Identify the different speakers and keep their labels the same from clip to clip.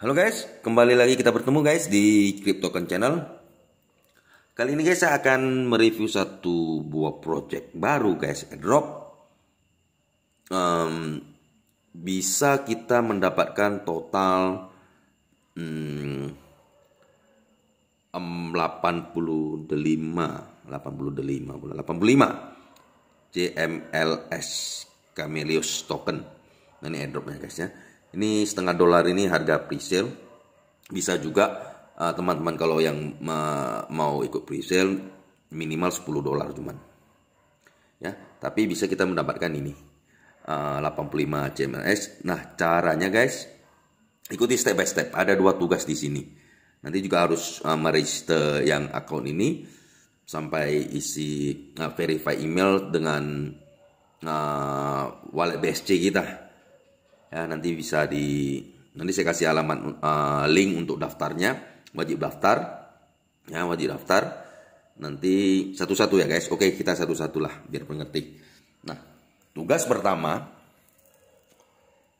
Speaker 1: Halo guys, kembali lagi kita bertemu guys di CryptoCon Channel. Kali ini guys saya akan mereview satu buah project baru guys, drop. Um, bisa kita mendapatkan total um, 85 85 85 CMLS Camellius token. Nah, ini airdropnya guys ya. Ini setengah dolar ini harga presale. Bisa juga eh, teman-teman uh, kalau yang mau ikut presale minimal 10 dolar cuman. Ya, tapi bisa kita mendapatkan ini. Uh, 85 CMS. Nah, caranya guys, ikuti step by step. Ada dua tugas di sini. Nanti juga harus uh, meregister yang akun ini sampai isi uh, verify email dengan uh, wallet BSC kita ya nanti bisa di nanti saya kasih alamat uh, link untuk daftarnya wajib daftar ya wajib daftar nanti satu-satu ya guys oke kita satu-satulah biar mengerti nah tugas pertama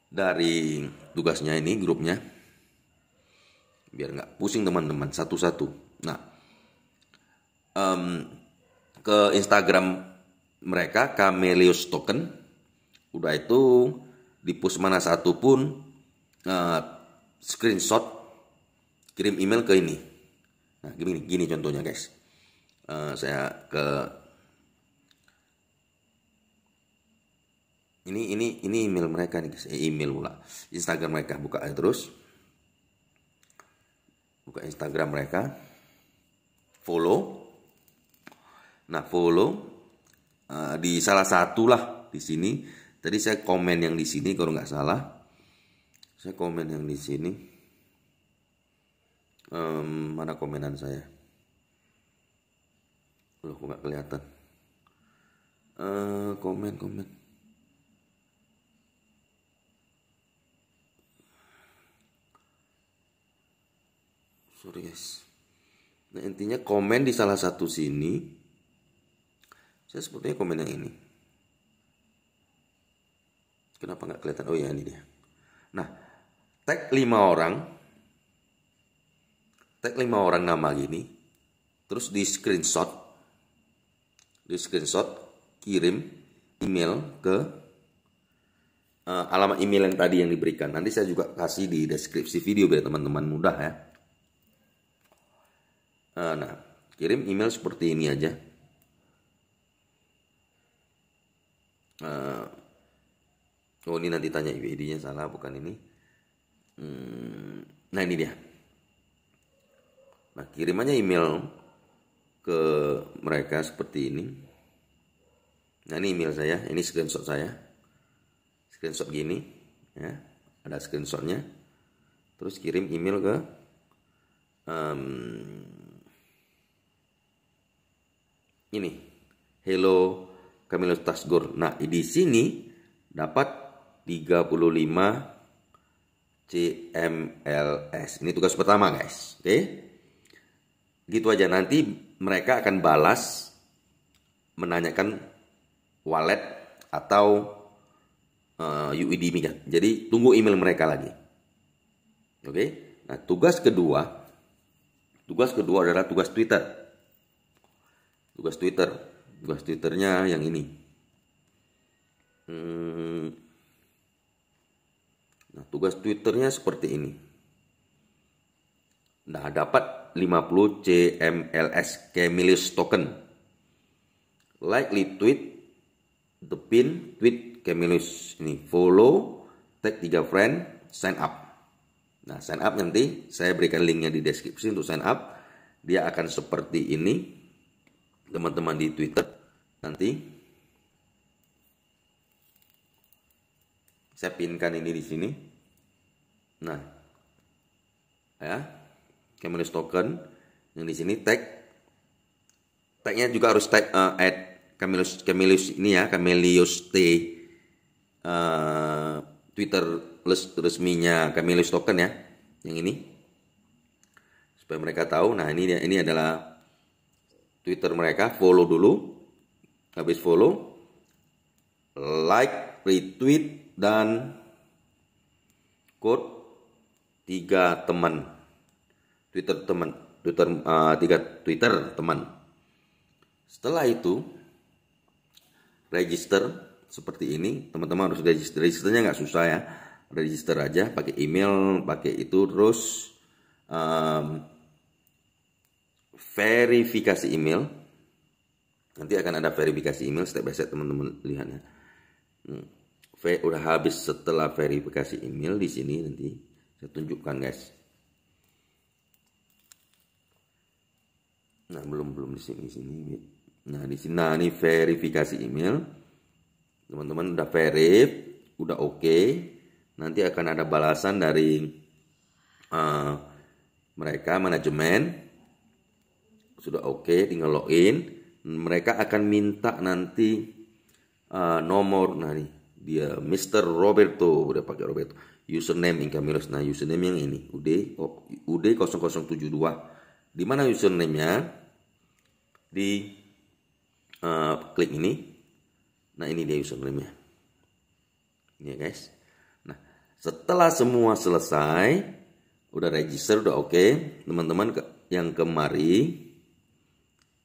Speaker 1: dari tugasnya ini grupnya biar nggak pusing teman-teman satu-satu nah um, ke Instagram mereka Camelius Token udah itu di Pusmana satu pun uh, screenshot kirim email ke ini. Nah, gini gini contohnya guys. Uh, saya ke ini ini ini email mereka nih guys, eh, email pula. Instagram mereka buka aja terus. Buka Instagram mereka. Follow. Nah, follow uh, di salah satu lah di sini Tadi saya komen yang di sini kalau nggak salah. Saya komen yang di sini. Um, mana komenan saya? Loh, kok nggak kelihatan? Uh, komen, komen. Sorry guys. Nah intinya komen di salah satu sini. Saya sepertinya komen yang ini. Kenapa nggak kelihatan? Oh ya ini dia. Nah, tag lima orang, tag lima orang nama gini, terus di screenshot, di screenshot, kirim email ke uh, alamat email yang tadi yang diberikan. Nanti saya juga kasih di deskripsi video biar teman-teman mudah ya. Uh, nah, kirim email seperti ini aja. Uh, oh ini nanti tanya ID nya salah bukan ini hmm, nah ini dia nah kirimannya email ke mereka seperti ini nah ini email saya ini screenshot saya screenshot gini ya ada screenshotnya terus kirim email ke um, ini hello Camilo Tasgur. nah di sini dapat 35 CMLS. Ini tugas pertama guys, oke? Okay? Gitu aja nanti mereka akan balas menanyakan wallet atau uh, eh, UID minyak. Kan? Jadi tunggu email mereka lagi. Oke. Okay? Nah, tugas kedua tugas kedua adalah tugas Twitter. Tugas Twitter. Tugas Twitternya yang ini. Hmm, Nah, tugas Twitternya seperti ini. Nah, dapat 50 CMLS Camillus token. Likely tweet the pin, tweet Camillus ini. Follow, tag 3 friend, sign up. Nah, sign up nanti saya berikan linknya di deskripsi untuk sign up. Dia akan seperti ini. Teman-teman di Twitter nanti Saya pinkan ini di sini. Nah, ya, kita menulis token yang di sini tag. Tagnya juga harus tag uh, add Camelius, Camelius ini ya, Camelius T uh, Twitter resminya Camelius token ya, yang ini supaya mereka tahu. Nah ini ini adalah Twitter mereka, follow dulu, habis follow, like, retweet, dan quote tiga teman Twitter teman Twitter uh, tiga Twitter teman setelah itu register seperti ini teman-teman harus register registernya nggak susah ya register aja pakai email pakai itu terus um, verifikasi email nanti akan ada verifikasi email step by step teman-teman lihatnya hmm. V udah habis setelah verifikasi email di sini nanti saya tunjukkan guys. Nah belum belum di sini sini. Nah di sini nah ini verifikasi email. Teman-teman udah verif, udah oke. Okay. Nanti akan ada balasan dari uh, mereka manajemen sudah oke okay, tinggal login mereka akan minta nanti uh, nomor nah nih dia Mr. Roberto udah pakai Roberto username Incamilos nah username yang ini UD oh, UD 0072 di mana username-nya di uh, klik ini nah ini dia username-nya ini ya guys nah setelah semua selesai udah register udah oke okay. teman-teman ke, yang kemari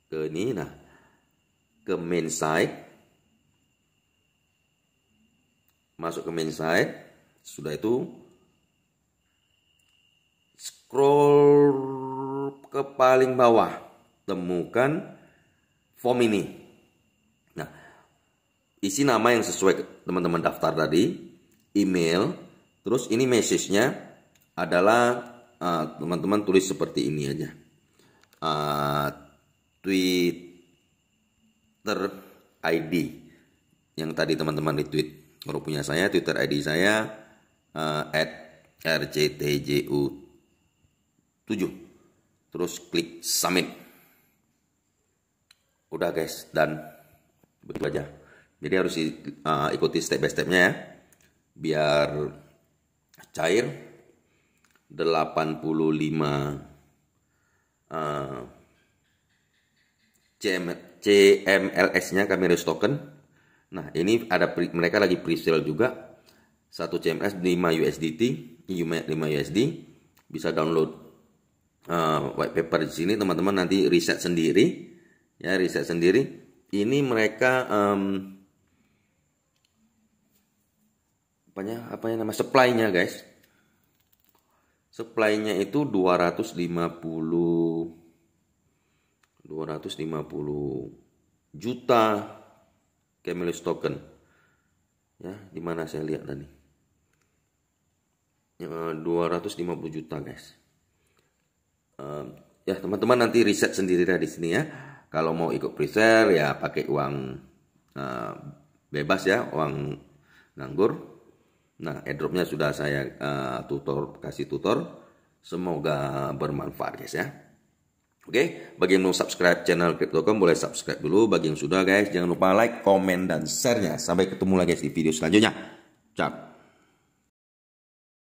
Speaker 1: ke ini nah ke main site masuk ke main site sudah itu scroll ke paling bawah temukan form ini nah isi nama yang sesuai teman-teman daftar tadi email terus ini message-nya adalah eh, teman-teman uh, tulis seperti ini aja uh, Twitter ID yang tadi teman-teman tweet kalau punya saya Twitter ID saya eh, uh, @rctju7. Terus klik submit. Udah guys dan begitu aja. Jadi harus uh, ikuti step by stepnya ya. Biar cair 85 uh, CM, CMLS-nya kami harus token Nah, ini ada mereka lagi pre-sale juga. 1 CMS 5 USDT, 5 USD. Bisa download uh, white paper di sini teman-teman nanti riset sendiri. Ya, riset sendiri. Ini mereka um, apanya apanya nama supply-nya, guys. Supply-nya itu 250 250 juta Camillus token ya di mana saya lihat tadi 250 ya, juta guys um, ya teman-teman nanti riset sendiri di sini ya kalau mau ikut preser ya pakai uang uh, bebas ya uang nganggur nah airdropnya sudah saya uh, tutor kasih tutor semoga bermanfaat guys ya Oke, bagi yang mau subscribe channel Cryptocom boleh subscribe dulu. Bagi yang sudah guys, jangan lupa like, komen, dan share-nya. Sampai ketemu lagi di video selanjutnya. Ciao.